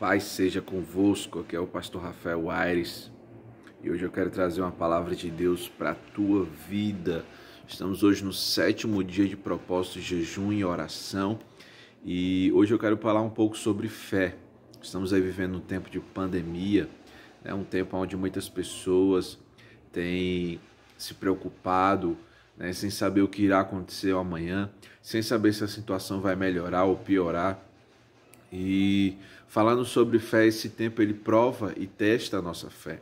Paz seja convosco, aqui é o pastor Rafael Aires e hoje eu quero trazer uma palavra de Deus para a tua vida. Estamos hoje no sétimo dia de propósito, jejum e oração e hoje eu quero falar um pouco sobre fé. Estamos aí vivendo um tempo de pandemia, né? um tempo onde muitas pessoas têm se preocupado, né? sem saber o que irá acontecer amanhã, sem saber se a situação vai melhorar ou piorar. E falando sobre fé, esse tempo ele prova e testa a nossa fé.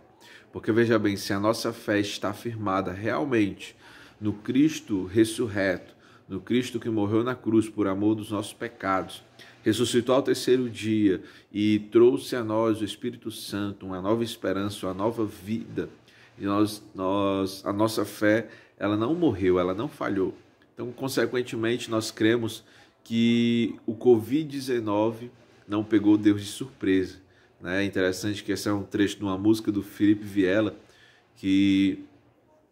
Porque veja bem, se a nossa fé está firmada realmente no Cristo ressurreto, no Cristo que morreu na cruz por amor dos nossos pecados, ressuscitou ao terceiro dia e trouxe a nós o Espírito Santo, uma nova esperança, uma nova vida. E nós, nós, a nossa fé, ela não morreu, ela não falhou. Então, consequentemente, nós cremos que o Covid-19 não pegou Deus de surpresa. Né? É interessante que esse é um trecho de uma música do Felipe Viela que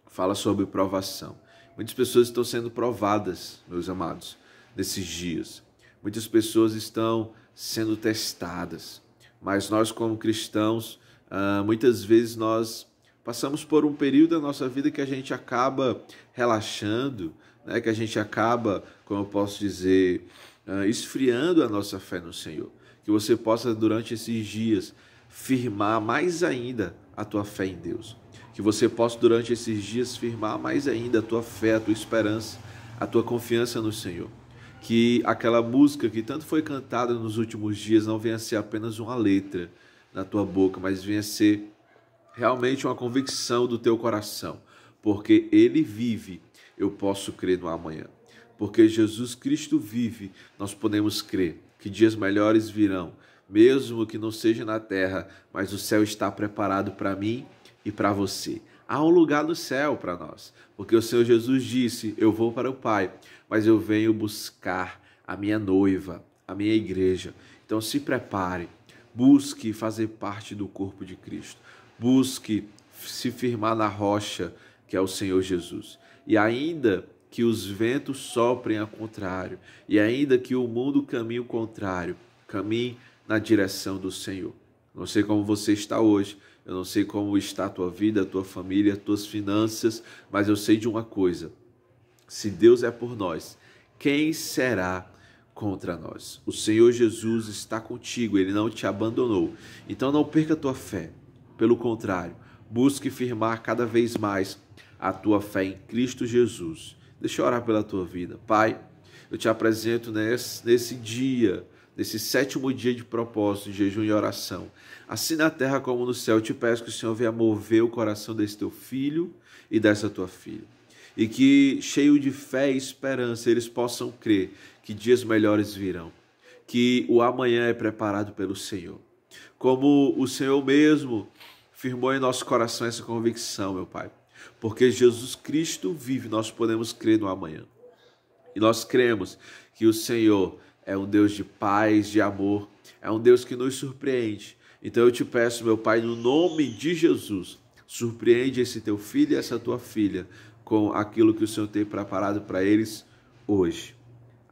fala sobre provação. Muitas pessoas estão sendo provadas, meus amados, nesses dias. Muitas pessoas estão sendo testadas. Mas nós, como cristãos, ah, muitas vezes nós passamos por um período da nossa vida que a gente acaba relaxando, né? que a gente acaba, como eu posso dizer, ah, esfriando a nossa fé no Senhor. Que você possa, durante esses dias, firmar mais ainda a tua fé em Deus. Que você possa, durante esses dias, firmar mais ainda a tua fé, a tua esperança, a tua confiança no Senhor. Que aquela música que tanto foi cantada nos últimos dias não venha a ser apenas uma letra na tua boca, mas venha a ser realmente uma convicção do teu coração, porque ele vive, eu posso crer no amanhã. Porque Jesus Cristo vive, nós podemos crer que dias melhores virão, mesmo que não seja na terra, mas o céu está preparado para mim e para você. Há um lugar no céu para nós, porque o Senhor Jesus disse: Eu vou para o Pai, mas eu venho buscar a minha noiva, a minha igreja. Então se prepare, busque fazer parte do corpo de Cristo busque se firmar na rocha que é o Senhor Jesus. E ainda que os ventos soprem ao contrário, e ainda que o mundo caminhe o contrário, caminhe na direção do Senhor. Não sei como você está hoje, eu não sei como está a tua vida, a tua família, as tuas finanças, mas eu sei de uma coisa: se Deus é por nós, quem será contra nós? O Senhor Jesus está contigo, ele não te abandonou. Então não perca a tua fé. Pelo contrário, busque firmar cada vez mais a tua fé em Cristo Jesus. Deixa eu orar pela tua vida. Pai, eu te apresento nesse, nesse dia, nesse sétimo dia de propósito, de jejum e oração. Assim na terra como no céu, eu te peço que o Senhor venha mover o coração desse teu filho e dessa tua filha. E que, cheio de fé e esperança, eles possam crer que dias melhores virão, que o amanhã é preparado pelo Senhor. Como o Senhor mesmo firmou em nosso coração essa convicção, meu Pai. Porque Jesus Cristo vive, nós podemos crer no amanhã. E nós cremos que o Senhor é um Deus de paz, de amor, é um Deus que nos surpreende. Então eu te peço, meu Pai, no nome de Jesus, surpreende esse teu filho e essa tua filha com aquilo que o Senhor tem preparado para eles hoje.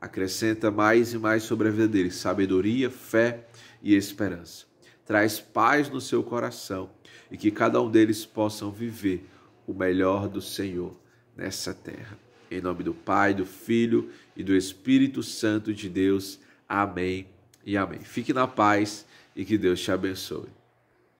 Acrescenta mais e mais sobre a vida deles sabedoria, fé e esperança traz paz no seu coração e que cada um deles possam viver o melhor do Senhor nessa terra. Em nome do Pai, do Filho e do Espírito Santo de Deus. Amém e amém. Fique na paz e que Deus te abençoe.